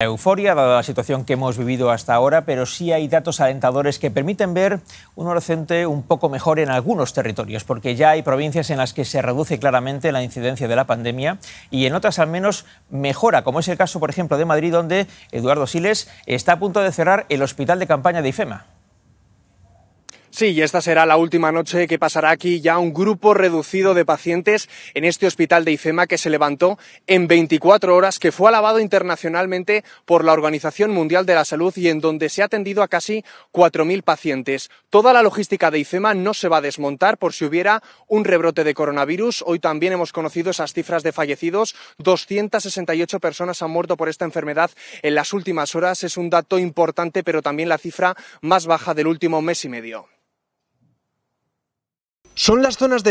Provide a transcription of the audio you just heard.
La Euforia, dada la situación que hemos vivido hasta ahora, pero sí hay datos alentadores que permiten ver un horizonte un poco mejor en algunos territorios, porque ya hay provincias en las que se reduce claramente la incidencia de la pandemia y en otras al menos mejora, como es el caso, por ejemplo, de Madrid, donde Eduardo Siles está a punto de cerrar el hospital de campaña de IFEMA. Sí, y esta será la última noche que pasará aquí ya un grupo reducido de pacientes en este hospital de IFEMA que se levantó en 24 horas, que fue alabado internacionalmente por la Organización Mundial de la Salud y en donde se ha atendido a casi 4.000 pacientes. Toda la logística de IFEMA no se va a desmontar por si hubiera un rebrote de coronavirus. Hoy también hemos conocido esas cifras de fallecidos. 268 personas han muerto por esta enfermedad en las últimas horas. Es un dato importante, pero también la cifra más baja del último mes y medio son las zonas de